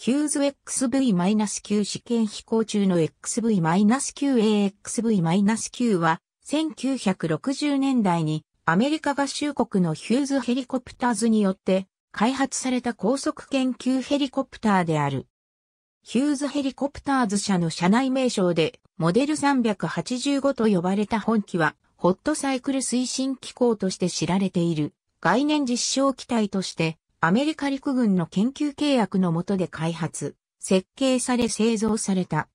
ヒューズ XV-9 試験飛行中の XV-9AXV-9 は、1960年代にアメリカ合衆国のヒューズヘリコプターズによって開発された高速研究ヘリコプターである。ヒューズヘリコプターズ社の社内名称でモデル385と呼ばれた本機はホットサイクル推進機構として知られている概念実証機体としてアメリカ陸軍の研究契約の下で開発、設計され製造された。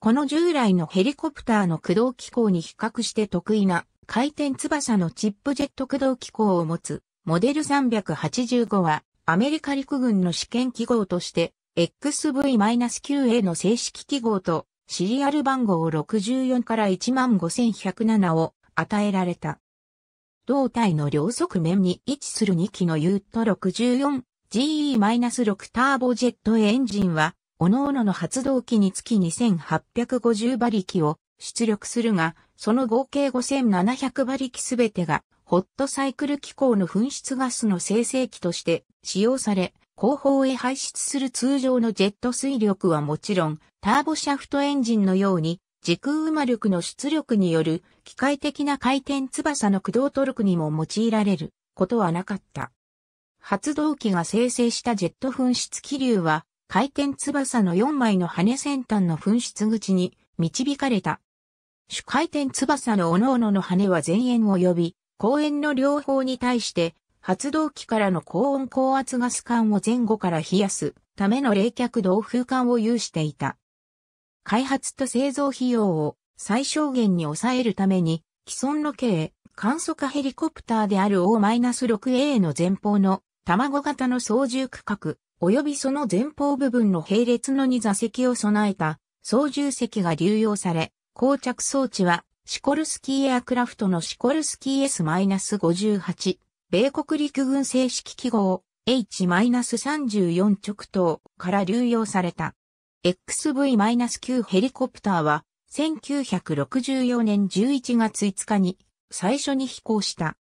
この従来のヘリコプターの駆動機構に比較して得意な回転翼のチップジェット駆動機構を持つモデル385はアメリカ陸軍の試験記号として XV-9A の正式記号とシリアル番号64から15107を与えられた。胴体の両側面に位置する2機のユート 64GE-6 ターボジェットエンジンは、各々の発動機につき2850馬力を出力するが、その合計5700馬力すべてが、ホットサイクル機構の噴出ガスの生成器として使用され、後方へ排出する通常のジェット水力はもちろん、ターボシャフトエンジンのように、時空馬力の出力による機械的な回転翼の駆動トルクにも用いられることはなかった。発動機が生成したジェット噴出気流は回転翼の4枚の羽先端の噴出口に導かれた。主回転翼の各々の羽は前縁呼び後円の両方に対して発動機からの高温高圧ガス管を前後から冷やすための冷却同風管を有していた。開発と製造費用を最小限に抑えるために、既存の軽、簡素化ヘリコプターである O-6A の前方の卵型の操縦区画、及びその前方部分の並列の2座席を備えた操縦席が流用され、膠着装置はシコルスキーエアクラフトのシコルスキー S-58、米国陸軍正式記号 H-34 直等から流用された。XV-9 ヘリコプターは1964年11月5日に最初に飛行した。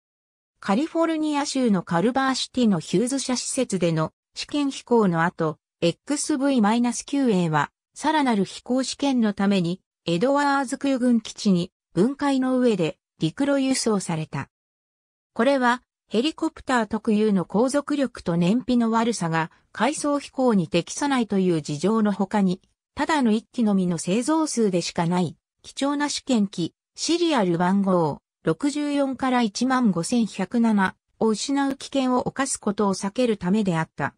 カリフォルニア州のカルバーシティのヒューズ社施設での試験飛行の後、XV-9A はさらなる飛行試験のためにエドワーズ空軍基地に分解の上で陸路輸送された。これはヘリコプター特有の航続力と燃費の悪さが回送飛行に適さないという事情の他に、ただの一機のみの製造数でしかない、貴重な試験機、シリアル番号64から15107を失う危険を犯すことを避けるためであった。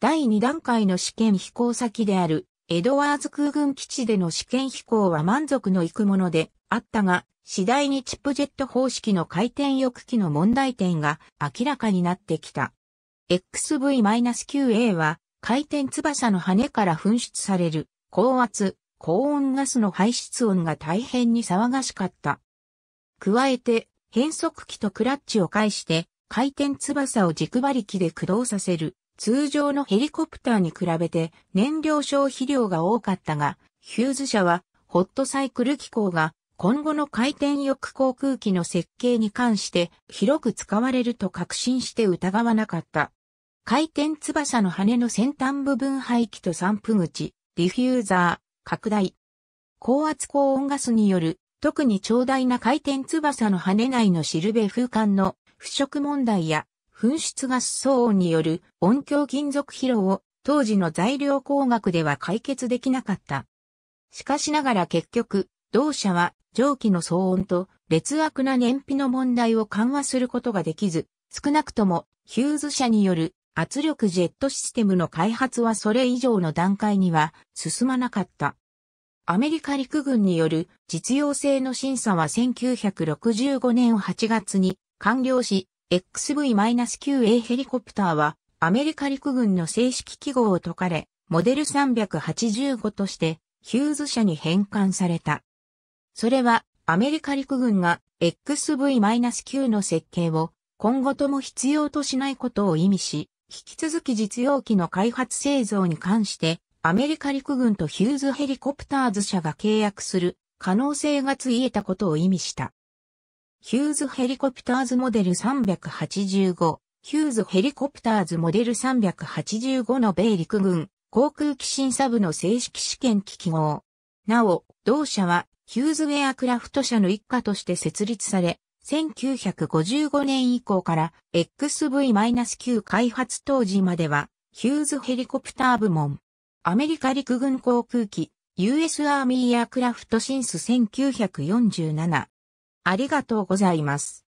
第2段階の試験飛行先であるエドワーズ空軍基地での試験飛行は満足のいくもので、あったが、次第にチップジェット方式の回転翼機の問題点が明らかになってきた。XV-9A は回転翼の羽から噴出される高圧、高温ガスの排出音が大変に騒がしかった。加えて変速機とクラッチを介して回転翼を軸馬力で駆動させる通常のヘリコプターに比べて燃料消費量が多かったが、ヒューズ社はホットサイクル機構が今後の回転翼航空機の設計に関して広く使われると確信して疑わなかった。回転翼の羽の先端部分排気と散布口、ディフューザー、拡大。高圧高温ガスによる特に長大な回転翼の羽内のシルベ風管の腐食問題や噴出ガス騒音による音響金属疲労を当時の材料工学では解決できなかった。しかしながら結局、同社は蒸気の騒音と劣悪な燃費の問題を緩和することができず、少なくともヒューズ社による圧力ジェットシステムの開発はそれ以上の段階には進まなかった。アメリカ陸軍による実用性の審査は1965年8月に完了し、XV-9A ヘリコプターはアメリカ陸軍の正式記号を解かれ、モデル385としてヒューズ社に変換された。それはアメリカ陸軍が XV-9 の設計を今後とも必要としないことを意味し、引き続き実用機の開発製造に関してアメリカ陸軍とヒューズヘリコプターズ社が契約する可能性がついえたことを意味した。ヒューズヘリコプターズモデル385、ヒューズヘリコプターズモデル385の米陸軍航空機審査部の正式試験機記号。なお、同社はヒューズウェアクラフト社の一家として設立され、1955年以降から XV-9 開発当時まではヒューズヘリコプター部門、アメリカ陸軍航空機 US アーミーエアクラフトシンス1947。ありがとうございます。